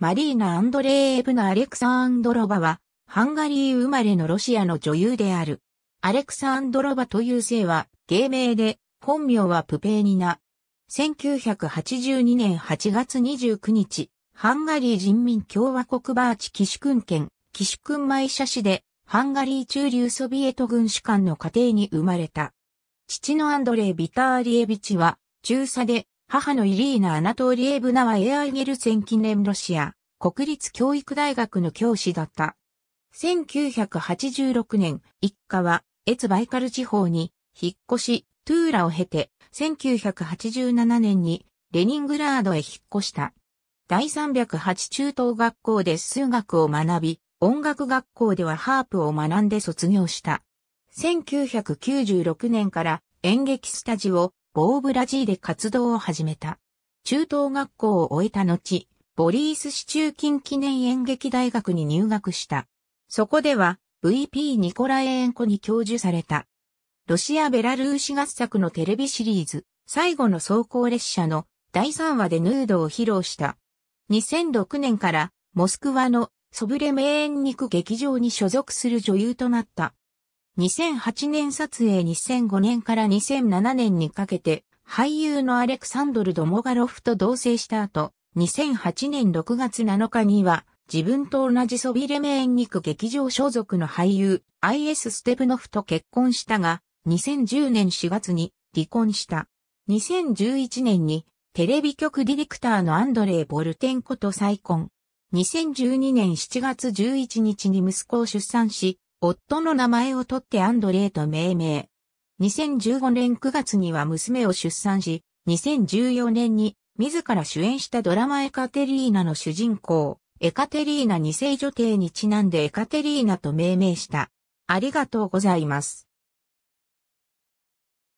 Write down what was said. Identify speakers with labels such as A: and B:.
A: マリーナ・アンドレーブナ・アレクサ・アンドロバは、ハンガリー生まれのロシアの女優である。アレクサ・アンドロバという姓は、芸名で、本名はプペーニナ。1982年8月29日、ハンガリー人民共和国バーチ・キシュクン県、キシュクンマイシャ市で、ハンガリー中流ソビエト軍士官の家庭に生まれた。父のアンドレイ・ビターリエビチは、中佐で、母のイリーナ・アナトーリエブナはエアイゲルセン記念ロシア国立教育大学の教師だった。1986年、一家はエツバイカル地方に引っ越し、トゥーラを経て、1987年にレニングラードへ引っ越した。第308中等学校で数学を学び、音楽学校ではハープを学んで卒業した。1996年から演劇スタジオ、ボーブラジーで活動を始めた。中等学校を終えた後、ボリース市中近記念演劇大学に入学した。そこでは VP ニコラエンコに教授された。ロシア・ベラルーシ合作のテレビシリーズ、最後の走行列車の第3話でヌードを披露した。2006年からモスクワのソブレメーンニク劇場に所属する女優となった。2008年撮影2005年から2007年にかけて、俳優のアレクサンドル・ドモガロフと同棲した後、2008年6月7日には、自分と同じソビレメ演く。劇場所属の俳優、IS ステブノフと結婚したが、2010年4月に離婚した。2011年にテレビ局ディレクターのアンドレイ・ボルテンコと再婚。2012年7月11日に息子を出産し、夫の名前を取ってアンドレーと命名。2015年9月には娘を出産し、2014年に自ら主演したドラマエカテリーナの主人公、エカテリーナ二世女帝にちなんでエカテリーナと命名した。ありがとうございます。